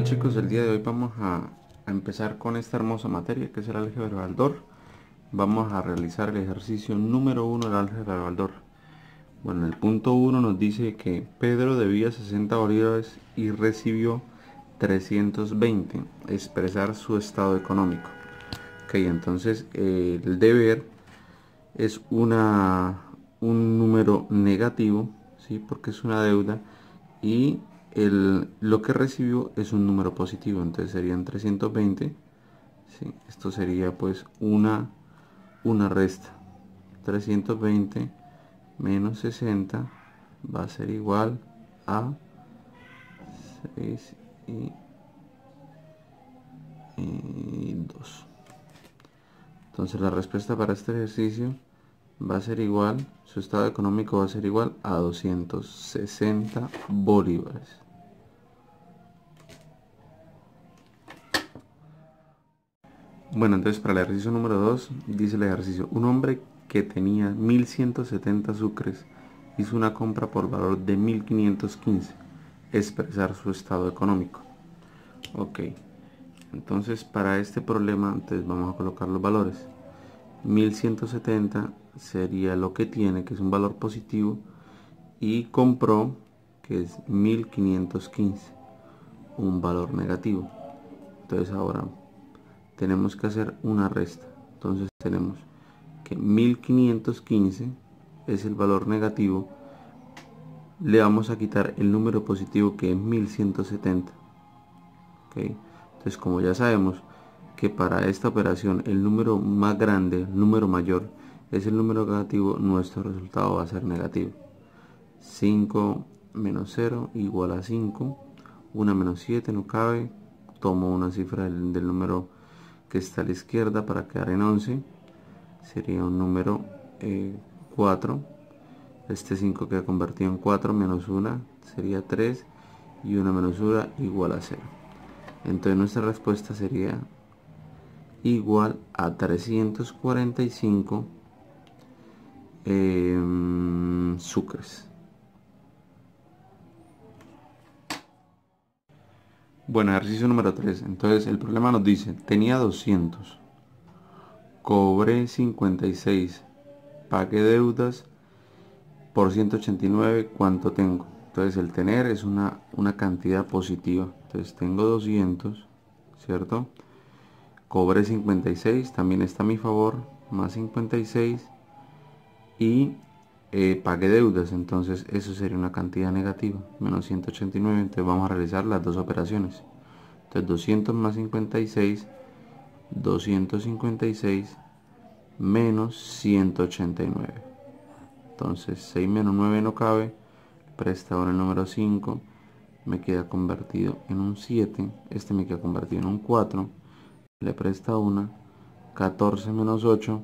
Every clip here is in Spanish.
Hola chicos, el día de hoy vamos a, empezar con esta hermosa materia que es el álgebra de Baldor. Vamos a realizar el ejercicio número 1 del álgebra de Baldor. Bueno, el punto 1 nos dice que Pedro debía 60 bolívares y recibió 320. Expresar su estado económico. Ok, entonces eh, el deber es una, un número negativo, ¿sí? porque es una deuda y lo que recibió es un número positivo, entonces serían 320. Esto sería pues una, una resta. 320 menos 60 va a ser igual a 6 y 2. Eh, entonces la respuesta para este ejercicio va a ser igual, su estado económico va a ser igual a 260 bolívares. Bueno, entonces para el ejercicio número 2 dice el ejercicio, un hombre que tenía 1170 sucres hizo una compra por valor de 1515, expresar su estado económico. Ok, entonces para este problema entonces vamos a colocar los valores. 1170 sería lo que tiene, que es un valor positivo, y compró, que es 1515, un valor negativo. Entonces ahora tenemos que hacer una resta entonces tenemos que 1515 es el valor negativo le vamos a quitar el número positivo que es 1170 entonces como ya sabemos que para esta operación el número más grande, el número mayor es el número negativo, nuestro resultado va a ser negativo 5 menos 0 igual a 5 1 menos 7 no cabe tomo una cifra del número que está a la izquierda para quedar en 11 sería un número 4 eh, este 5 queda convertido en 4 menos 1 sería 3 y 1 menos 1 igual a 0 entonces nuestra respuesta sería igual a 345 em, sucres Bueno, ejercicio número 3. Entonces, el problema nos dice, tenía 200, cobré 56, pague deudas por 189, ¿cuánto tengo? Entonces, el tener es una, una cantidad positiva. Entonces, tengo 200, ¿cierto? Cobré 56, también está a mi favor, más 56. Y eh, pague deudas, entonces eso sería una cantidad negativa, menos 189, entonces vamos a realizar las dos operaciones. Entonces 200 más 56, 256 menos 189. Entonces 6 menos 9 no cabe, presta ahora el número 5, me queda convertido en un 7, este me queda convertido en un 4, le presta una 14 menos 8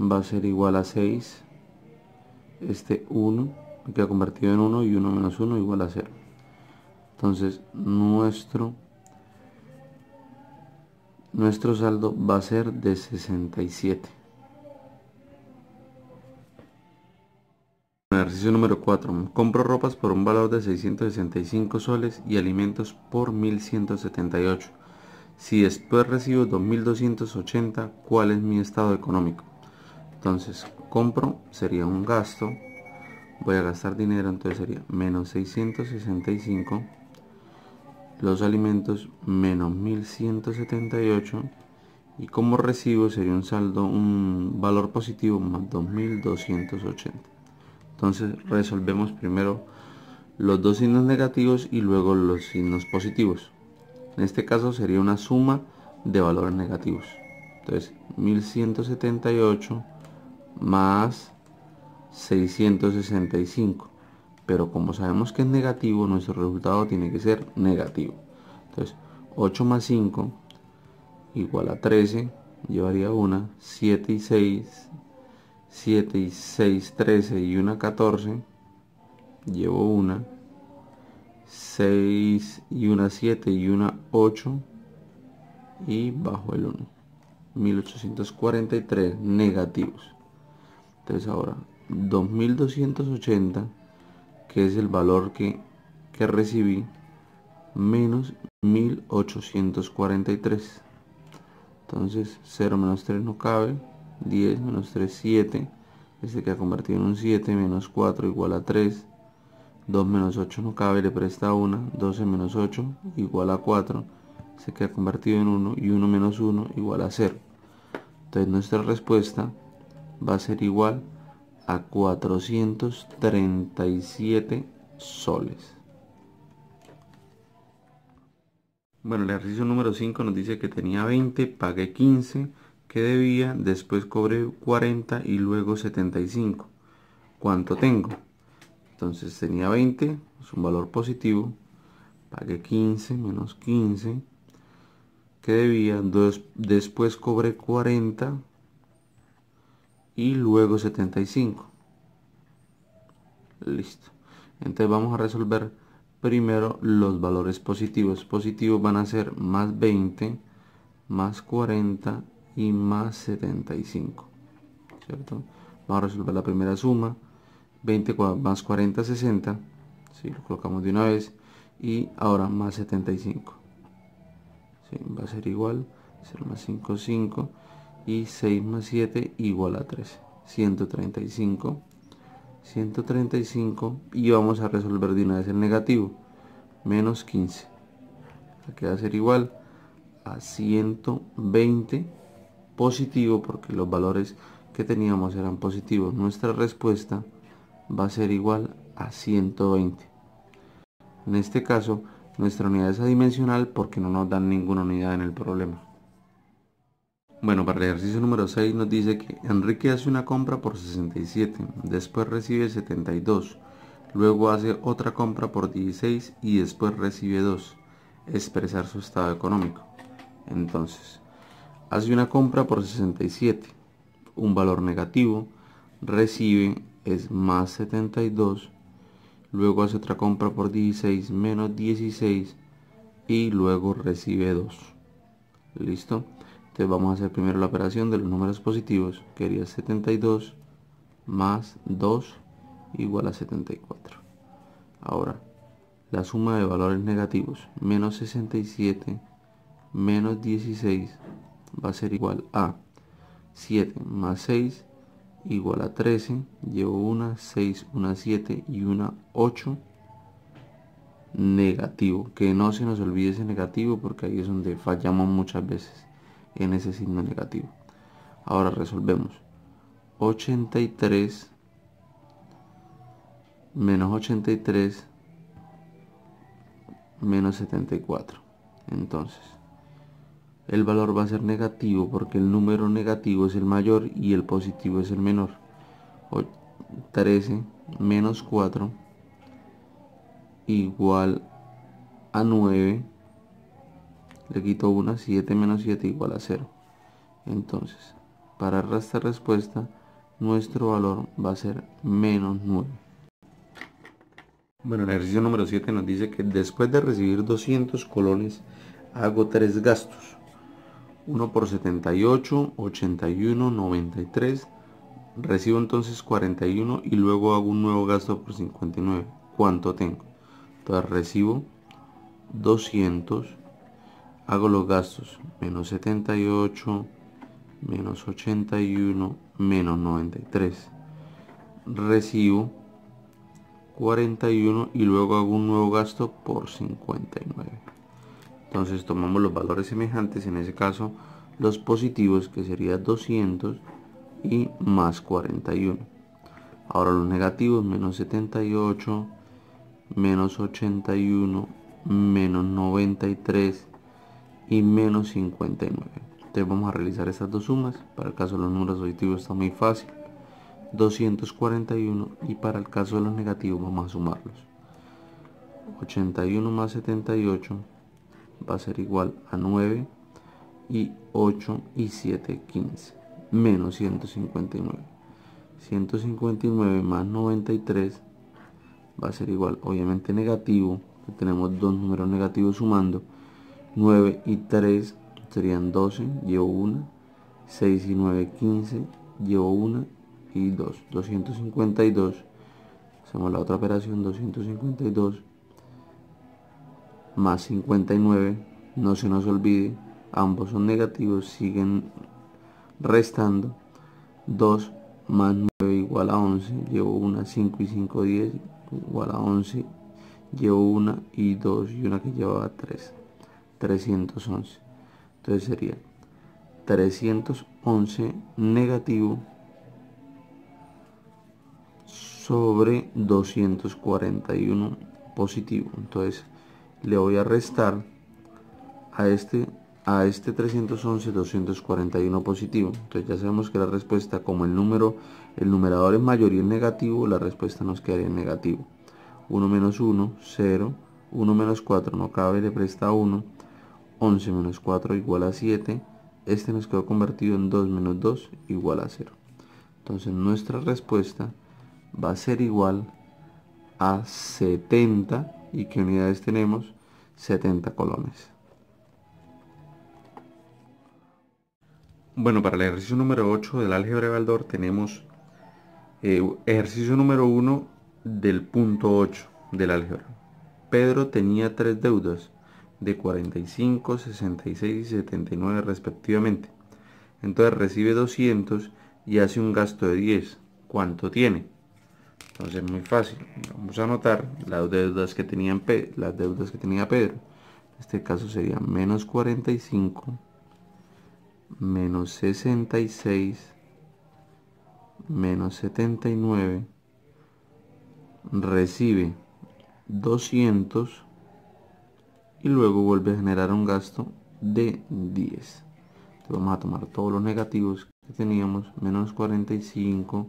va a ser igual a 6, este 1 ha convertido en 1 y 1 menos 1 igual a 0. Entonces nuestro, nuestro saldo va a ser de 67. Ejercicio número 4. Compro ropas por un valor de 665 soles y alimentos por 1178. Si después recibo 2280, ¿cuál es mi estado económico? Entonces, compro sería un gasto voy a gastar dinero entonces sería menos 665 los alimentos menos 1178 y como recibo sería un saldo un valor positivo más 2280 entonces resolvemos primero los dos signos negativos y luego los signos positivos en este caso sería una suma de valores negativos entonces 1178 más 665. Pero como sabemos que es negativo, nuestro resultado tiene que ser negativo. Entonces, 8 más 5 igual a 13, llevaría una, 7 y 6, 7 y 6, 13 y una 14, llevo una, 6 y una 7 y una 8 y bajo el 1. 1843 negativos. Entonces ahora 2280, que es el valor que, recibí, menos 1843. Entonces 0 menos 3 no cabe, 10 menos 3 7, este que ha convertido en un 7, menos 4 igual a 3, 2 menos 8 no cabe, le presta 1, 12 menos 8 igual a 4, se queda convertido en 1 y 1 menos 1 igual a 0. Entonces nuestra respuesta va a ser igual a 437 soles. Bueno, el ejercicio número 5 nos dice que tenía 20, pagué 15 que debía, después cobré 40 y luego 75. ¿Cuánto tengo? Entonces tenía 20, es un valor positivo, pagué 15 menos 15 que debía, después cobré 40 y luego 75 listo entonces vamos a resolver primero los valores positivos positivos van a ser más 20 más 40 y más 75 ¿cierto? vamos a resolver la primera suma 20 más 40 60 si lo colocamos de una vez y ahora más 75 va a ser igual ser más 5 5 y 6 más 7 igual a 13. 135. 135 y vamos a resolver de una vez el negativo. Menos 15. queda va a ser igual a 120 positivo porque los valores que teníamos eran positivos. Nuestra respuesta va a ser igual a 120. En este caso, nuestra unidad es adimensional porque no nos dan ninguna unidad en el problema. Bueno, para el ejercicio número 6 nos dice que Enrique hace una compra por 67, después recibe 72, luego hace otra compra por 16 y después recibe 2. Expresar su estado económico. Entonces, hace una compra por 67, un valor negativo, recibe es más 72, luego hace otra compra por 16 menos 16 y luego recibe 2. ¿Listo? Entonces vamos a hacer primero la operación de los números positivos, que haría 72 más 2 igual a 74. Ahora, la suma de valores negativos, menos 67 menos 16 va a ser igual a 7 más 6 igual a 13, llevo una 6, una 7 y una 8 negativo, que no se nos olvide ese negativo porque ahí es donde fallamos muchas veces en ese signo negativo. Ahora resolvemos. 83 menos 83 menos 74. Entonces, el valor va a ser negativo porque el número negativo es el mayor y el positivo es el menor. 13 menos 4 igual a 9 le quito una, 7 menos 7 igual a 0. Entonces, para esta respuesta, nuestro valor va a ser menos 9. Bueno, el ejercicio número 7 nos dice que después de recibir 200 colones, hago 3 gastos. 1 por 78, 81, 93. Recibo entonces 41 y luego hago un nuevo gasto por 59. ¿Cuánto tengo? Entonces recibo 200 hago los gastos menos 78 menos 81 menos 93 recibo 41 y luego hago un nuevo gasto por 59 entonces tomamos los valores semejantes en ese caso los positivos que sería 200 y más 41 ahora los negativos menos 78 menos 81 menos 93 y menos 59. Entonces vamos a realizar estas dos sumas. Para el caso de los números positivos está muy fácil. 241 y para el caso de los negativos vamos a sumarlos. 81 más 78 va a ser igual a 9 y 8 y 7, 15. Menos 159. 159 más 93 va a ser igual, obviamente negativo. Tenemos dos números negativos sumando 9 y 3 serían 12, llevo 1. 6 y 9, 15, llevo 1 y 2. 252. Hacemos la otra operación, 252 más 59. No se nos olvide, ambos son negativos, siguen restando. 2 más 9 igual a 11, llevo 1, 5 y 5, 10 igual a 11, llevo 1 y 2 y una que llevaba 3. 311. Entonces sería 311 negativo sobre 241 positivo. Entonces le voy a restar a este a este 311 241 positivo. Entonces ya sabemos que la respuesta como el número el numerador es mayor y es negativo, la respuesta nos quedaría en negativo. 1 menos 1, 0, 1 menos 4 no cabe, le presta 1 11 menos 4 igual a 7. Este nos quedó convertido en 2 menos 2 igual a 0. Entonces nuestra respuesta va a ser igual a 70. ¿Y qué unidades tenemos? 70 colones. Bueno, para el ejercicio número 8 del álgebra de Baldor tenemos eh, ejercicio número 1 del punto 8 del álgebra. Pedro tenía tres deudas de 45, 66 y 79 respectivamente. Entonces recibe 200 y hace un gasto de 10. ¿Cuánto tiene? Entonces es muy fácil. Vamos a anotar las deudas que, tenían las deudas que tenía Pedro. En este caso sería menos 45, menos 66, menos 79. Recibe 200 y luego vuelve a generar un gasto de 10 Entonces vamos a tomar todos los negativos que teníamos menos 45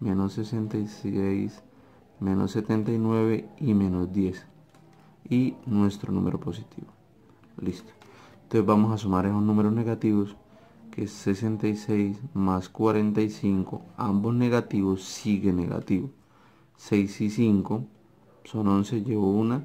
menos 66 menos 79 y menos 10 y nuestro número positivo listo entonces vamos a sumar esos números negativos que es 66 más 45 ambos negativos sigue negativo 6 y 5 son 11 llevo una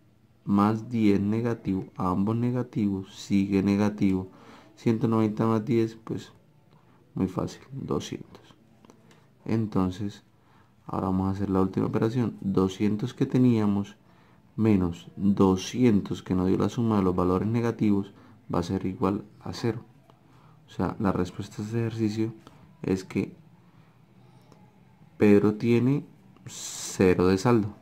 más 10 negativo, ambos negativos, sigue negativo. 190 más 10, pues muy fácil, 200. Entonces, ahora vamos a hacer la última operación. 200 que teníamos menos 200 que nos dio la suma de los valores negativos va a ser igual a 0. O sea, la respuesta a este ejercicio es que Pedro tiene 0 de saldo.